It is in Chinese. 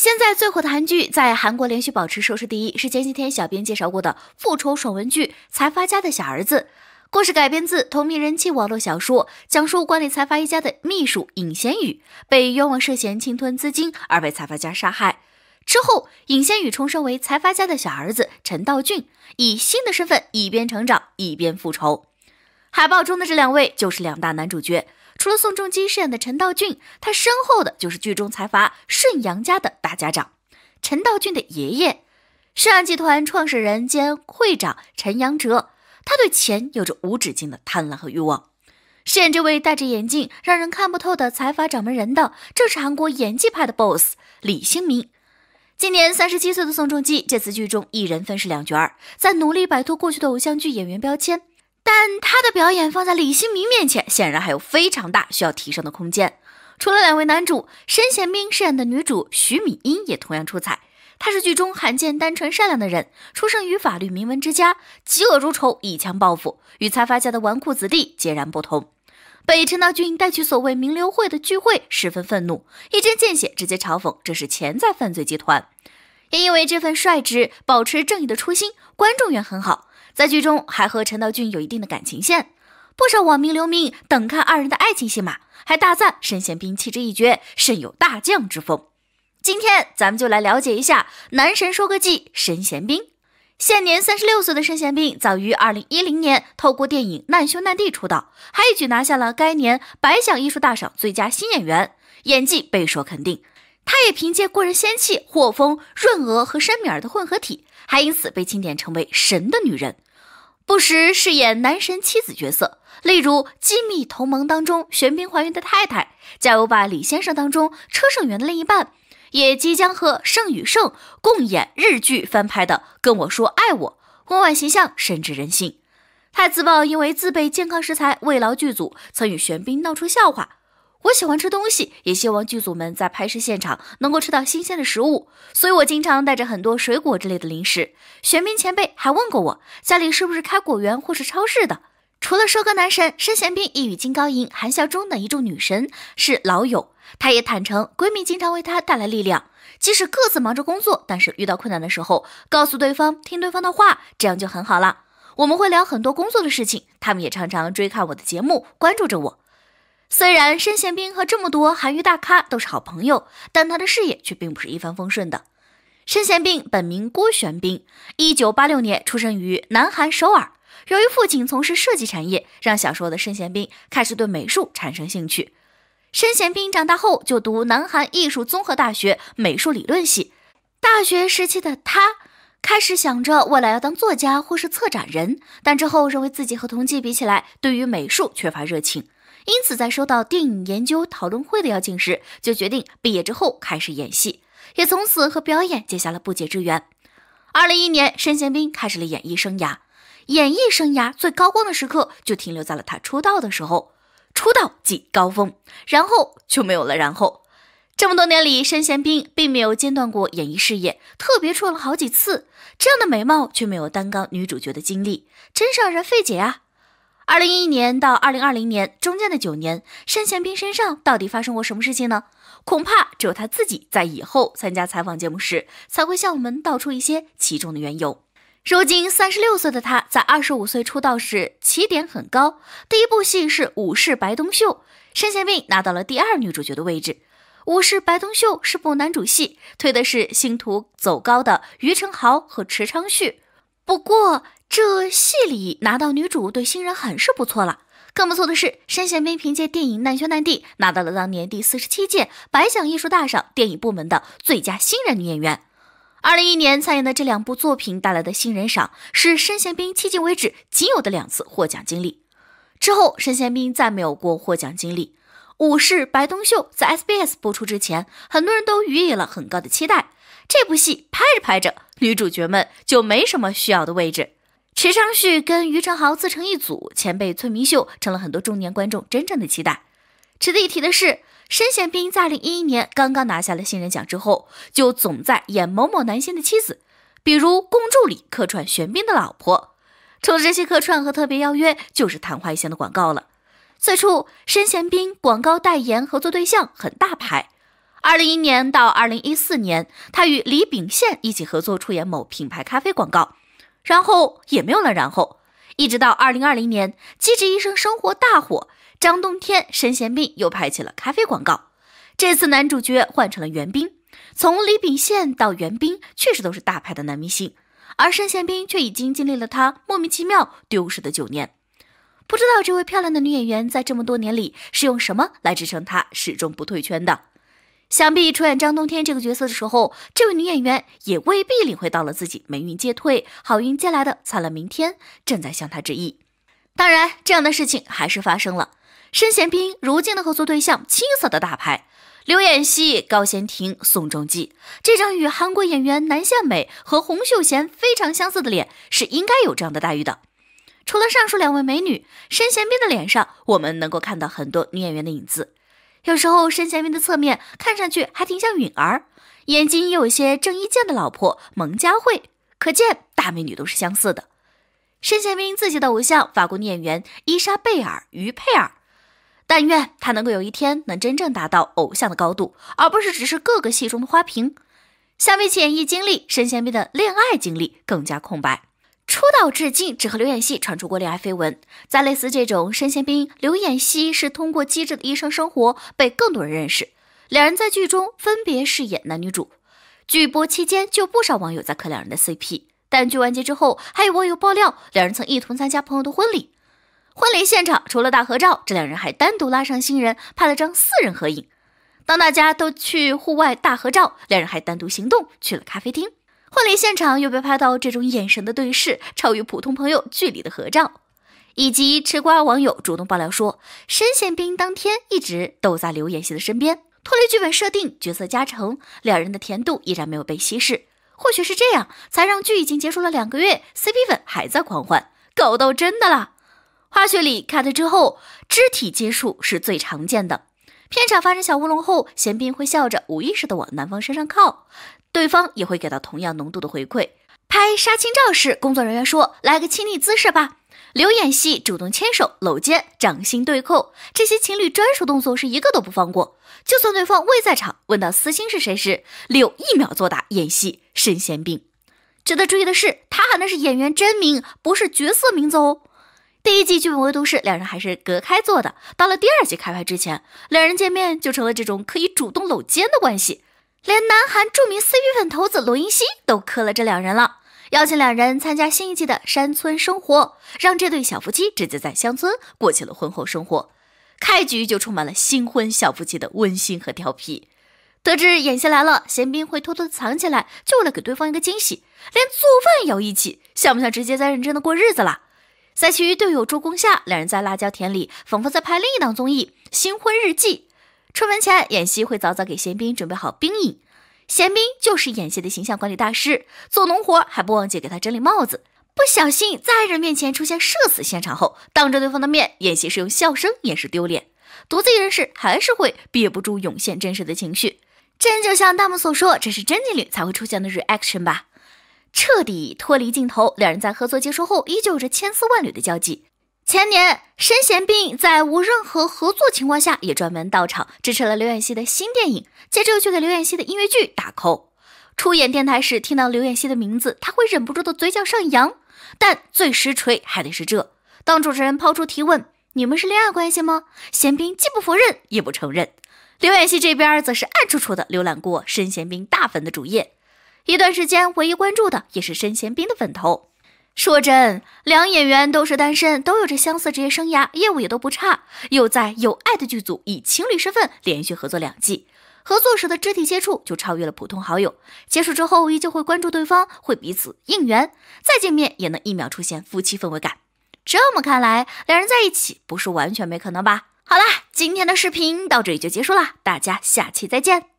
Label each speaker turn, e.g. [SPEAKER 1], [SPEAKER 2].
[SPEAKER 1] 现在最火的韩剧在韩国连续保持收视第一，是前几天小编介绍过的复仇爽文剧《财阀家的小儿子》。故事改编自同名人气网络小说，讲述管理财阀一家的秘书尹贤宇被冤枉涉嫌侵吞资金而被财阀家杀害，之后尹贤宇重生为财阀家的小儿子陈道俊，以新的身份一边成长一边复仇。海报中的这两位就是两大男主角。除了宋仲基饰演的陈道俊，他身后的就是剧中财阀顺阳家的大家长，陈道俊的爷爷，顺安集团创始人兼会长陈阳哲。他对钱有着无止境的贪婪和欲望。饰演这位戴着眼镜让人看不透的财阀掌门人的，正是韩国演技派的 BOSS 李星民。今年三十七岁的宋仲基，这次剧中一人分饰两角，在努力摆脱过去的偶像剧演员标签。但他的表演放在李新民面前，显然还有非常大需要提升的空间。除了两位男主，申贤彬饰演的女主徐敏英也同样出彩。她是剧中罕见单纯善良的人，出生于法律名门之家，嫉恶如仇，以强报复，与财阀家的纨绔子弟截然不同。被陈道俊带去所谓名流会的聚会，十分愤怒，一针见血，直接嘲讽这是潜在犯罪集团。也因为这份率直，保持正义的初心，观众缘很好。在剧中还和陈道俊有一定的感情线，不少网民留名等看二人的爱情戏码，还大赞申贤彬气质一绝，甚有大将之风。今天咱们就来了解一下男神收割机申贤彬。现年三十六岁的申贤彬，早于二零一零年透过电影《难兄难弟》出道，还一举拿下了该年白想艺术大赏最佳新演员，演技备受肯定。他也凭借过人仙气，获封润娥和申敏儿的混合体，还因此被钦点成为神的女人。不时饰演男神妻子角色，例如《机密同盟》当中玄彬还原的太太，《加油吧李先生》当中车胜元的另一半，也即将和盛宇盛共演日剧翻拍的《跟我说爱我》，温婉形象深植人心。他自曝因为自备健康食材慰劳剧组，曾与玄彬闹出笑话。我喜欢吃东西，也希望剧组们在拍摄现场能够吃到新鲜的食物，所以我经常带着很多水果之类的零食。玄彬前辈还问过我，家里是不是开果园或是超市的？除了收割男神申贤彬，一语惊高音、韩孝中等一众女神是老友，她也坦诚闺蜜经常为她带来力量。即使各自忙着工作，但是遇到困难的时候，告诉对方，听对方的话，这样就很好了。我们会聊很多工作的事情，他们也常常追看我的节目，关注着我。虽然申贤斌和这么多韩娱大咖都是好朋友，但他的事业却并不是一帆风顺的。申贤斌本名郭玄彬一九八六年出生于南韩首尔。由于父亲从事设计产业，让小时候的申贤斌开始对美术产生兴趣。申贤斌长大后就读南韩艺术综合大学美术理论系。大学时期的他开始想着未来要当作家或是策展人，但之后认为自己和同济比起来，对于美术缺乏热情。因此，在收到电影研究讨论会的邀请时，就决定毕业之后开始演戏，也从此和表演结下了不解之缘。二零一一年，申贤斌开始了演艺生涯，演艺生涯最高光的时刻就停留在了他出道的时候，出道即高峰，然后就没有了然后。这么多年里，申贤斌并没有间断过演艺事业，特别出了好几次，这样的美貌却没有担纲女主角的经历，真是让人费解啊。二零一一年到二零二零年中间的九年，申贤彬身上到底发生过什么事情呢？恐怕只有他自己在以后参加采访节目时才会向我们道出一些其中的缘由。如今三十六岁的他，在二十五岁出道时起点很高，第一部戏是《武士白东秀》，申贤彬拿到了第二女主角的位置。《武士白东秀》是部男主戏，推的是星途走高的于承豪和池昌旭，不过。这戏里拿到女主对新人很是不错了，更不错的是申贤彬凭借电影《难兄难弟》拿到了当年第四十七届白想艺术大赏电影部门的最佳新人女演员。二零一一年参演的这两部作品带来的新人赏是申贤彬迄今为止仅有的两次获奖经历。之后申贤彬再没有过获奖经历。武是白东秀在 SBS 播出之前，很多人都予以了很高的期待。这部戏拍着拍着，女主角们就没什么需要的位置。池昌旭跟于承豪自成一组，前辈崔明秀成了很多中年观众真正的期待。值得一提的是，申贤彬在2011年刚刚拿下了新人奖之后，就总在演某某男星的妻子，比如《宫》助理客串玄彬的老婆。除了这些客串和特别邀约，就是昙花一现的广告了。此处申贤彬广告代言合作对象很大牌。2011年到2014年，他与李秉宪一起合作出演某品牌咖啡广告。然后也没有了。然后，一直到二零二零年，《机智医生生活》大火，张冬天、申贤斌又拍起了咖啡广告。这次男主角换成了袁冰，从李秉宪到袁冰，确实都是大牌的男明星。而申贤斌却已经经历了他莫名其妙丢失的九年，不知道这位漂亮的女演员在这么多年里是用什么来支撑她始终不退圈的。想必出演张冬天这个角色的时候，这位女演员也未必领会到了自己霉运皆退、好运接来的灿烂明天正在向她致意。当然，这样的事情还是发生了。申贤彬如今的合作对象青涩的大牌刘演熙、高贤廷、宋仲基，这张与韩国演员南相美和洪秀贤非常相似的脸，是应该有这样的待遇的。除了上述两位美女，申贤彬的脸上我们能够看到很多女演员的影子。有时候，申贤斌的侧面看上去还挺像允儿，眼睛也有些郑伊健的老婆蒙嘉慧，可见大美女都是相似的。申贤斌自己的偶像法国女演员伊莎贝尔于佩尔，但愿他能够有一天能真正达到偶像的高度，而不是只是各个戏中的花瓶。相比起演艺经历，申贤斌的恋爱经历更加空白。出道至今只和刘演熙传出过恋爱绯闻，在类似这种身先兵，刘演熙是通过机智的医生生活被更多人认识。两人在剧中分别饰演男女主，剧播期间就不少网友在磕两人的 CP，但剧完结之后，还有网友爆料两人曾一同参加朋友的婚礼。婚礼现场除了大合照，这两人还单独拉上新人拍了张四人合影。当大家都去户外大合照，两人还单独行动去了咖啡厅。婚礼现场又被拍到这种眼神的对视，超越普通朋友距离的合照，以及吃瓜网友主动爆料说，申贤彬当天一直都在刘妍熙的身边，脱离剧本设定、角色加成，两人的甜度依然没有被稀释。或许是这样，才让剧已经结束了两个月，CP 粉还在狂欢，搞到真的了。花絮里 cut 之后，肢体接触是最常见的。片场发生小乌龙后，贤彬会笑着无意识地往男方身上靠。对方也会给到同样浓度的回馈。拍杀青照时，工作人员说：“来个亲昵姿势吧。”留演戏主动牵手、搂肩、掌心对扣，这些情侣专属动作是一个都不放过。就算对方未在场，问到私心是谁时，柳一秒作答，演戏神仙病。值得注意的是，他喊的是演员真名，不是角色名字哦。第一季剧本唯独是两人还是隔开做的；到了第二季开拍之前，两人见面就成了这种可以主动搂肩的关系。连南韩著名 C P 粉头子罗英熙都磕了这两人了，邀请两人参加新一季的山村生活，让这对小夫妻直接在乡村过起了婚后生活。开局就充满了新婚小夫妻的温馨和调皮。得知演戏来了，贤彬会偷偷藏起来，就为了给对方一个惊喜，连做饭也要一起，像不像直接在认真的过日子了？在其余队友助攻下，两人在辣椒田里仿佛在拍另一档综艺《新婚日记》。出门前，演戏会早早给贤彬准备好冰饮。贤彬就是演戏的形象管理大师，做农活还不忘记给他整理帽子。不小心在爱人面前出现社死现场后，当着对方的面，演戏是用笑声掩饰丢脸；独自一人时，还是会憋不住涌现真实的情绪。真就像弹幕所说，这是真情侣才会出现的 reaction 吧？彻底脱离镜头，两人在合作结束后，依旧有着千丝万缕的交集，前年，申贤彬在无任何合作情况下，也专门到场支持了刘演熙的新电影，接着又去给刘演熙的音乐剧打 call。出演电台时，听到刘演熙的名字，他会忍不住的嘴角上扬。但最实锤还得是这，当主持人抛出提问：“你们是恋爱关系吗？”贤彬既不否认，也不承认。刘演熙这边则是暗戳戳的浏览过申贤彬大粉的主页，一段时间唯一关注的也是申贤彬的粉头。说真，两演员都是单身，都有着相似职业生涯，业务也都不差，又在有爱的剧组以情侣身份连续合作两季，合作时的肢体接触就超越了普通好友，结束之后依旧会关注对方，会彼此应援，再见面也能一秒出现夫妻氛围感。这么看来，两人在一起不是完全没可能吧？好啦，今天的视频到这里就结束啦，大家下期再见。